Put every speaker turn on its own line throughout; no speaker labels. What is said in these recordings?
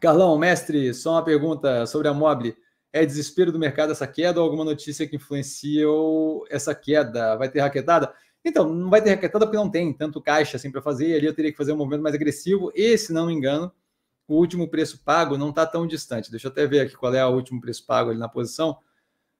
Carlão, mestre, só uma pergunta sobre a Mobile. É desespero do mercado essa queda ou alguma notícia que influenciou essa queda? Vai ter raquetada? Então, não vai ter raquetada porque não tem tanto caixa assim para fazer. ali eu teria que fazer um movimento mais agressivo. E, se não me engano, o último preço pago não está tão distante. Deixa eu até ver aqui qual é o último preço pago ali na posição.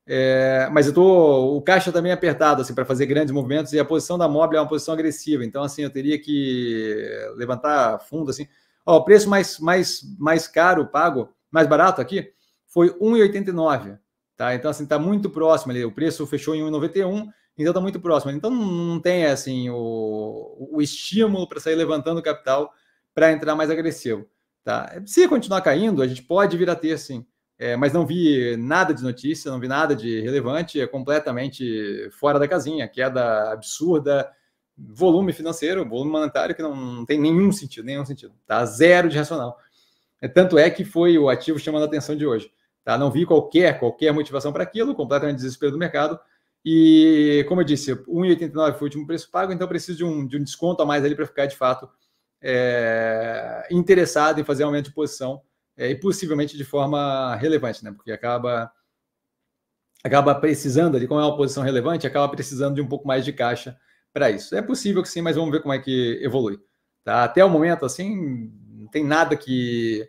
É, mas eu tô o caixa também tá é apertado assim para fazer grandes movimentos e a posição da móvel é uma posição agressiva. Então assim eu teria que levantar fundo assim. Ó, o preço mais, mais, mais caro pago, mais barato aqui, foi 1,89. Tá? Então, assim, está muito próximo ali. O preço fechou em 1,91, então está muito próximo. Então, não tem assim o, o estímulo para sair levantando capital para entrar mais agressivo. Tá? Se continuar caindo, a gente pode vir a ter sim. É, mas não vi nada de notícia, não vi nada de relevante, é completamente fora da casinha, queda absurda, volume financeiro, volume monetário que não, não tem nenhum sentido, nenhum sentido. Tá zero de racional. É, tanto é que foi o ativo chamando a atenção de hoje. Tá? Não vi qualquer, qualquer motivação para aquilo, completamente desespero do mercado. E, como eu disse, 1,89 foi o último preço pago, então preciso de um, de um desconto a mais ali para ficar de fato é, interessado em fazer aumento de posição é, e possivelmente de forma relevante, né? Porque acaba acaba precisando ali, como é uma posição relevante, acaba precisando de um pouco mais de caixa para isso. É possível que sim, mas vamos ver como é que evolui. Tá? Até o momento, assim, não tem nada que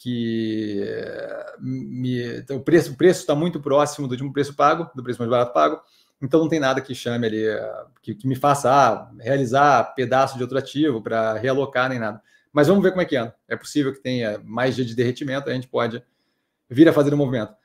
que eh, me, o preço está muito próximo do último preço pago, do preço mais barato pago, então não tem nada que chame ali, eh, que, que me faça ah, realizar pedaço de outro ativo para realocar nem nada. Mas vamos ver como é que anda. É. é possível que tenha mais dia de derretimento, a gente pode vir a fazer um movimento.